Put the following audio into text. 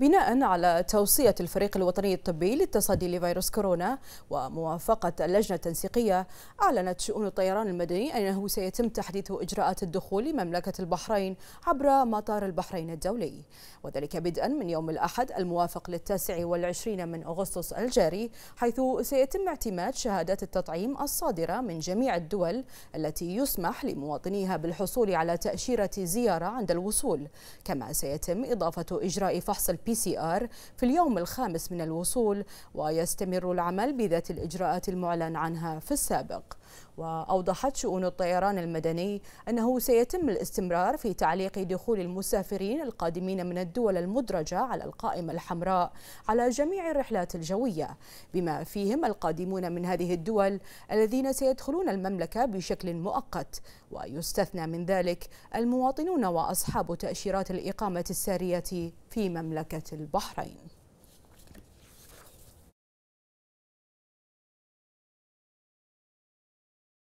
بناء على توصية الفريق الوطني الطبي للتصدي لفيروس كورونا وموافقة اللجنة التنسيقية أعلنت شؤون الطيران المدني أنه سيتم تحديث إجراءات الدخول لمملكة البحرين عبر مطار البحرين الدولي وذلك بدءا من يوم الأحد الموافق للتاسع والعشرين من أغسطس الجاري حيث سيتم اعتماد شهادات التطعيم الصادرة من جميع الدول التي يسمح لمواطنيها بالحصول على تأشيرة زيارة عند الوصول كما سيتم إضافة إجراء فحص بي سي آر في اليوم الخامس من الوصول ويستمر العمل بذات الإجراءات المعلن عنها في السابق وأوضحت شؤون الطيران المدني أنه سيتم الاستمرار في تعليق دخول المسافرين القادمين من الدول المدرجة على القائمة الحمراء على جميع الرحلات الجوية بما فيهم القادمون من هذه الدول الذين سيدخلون المملكة بشكل مؤقت ويستثنى من ذلك المواطنون وأصحاب تأشيرات الإقامة السارية في مملكة البحرين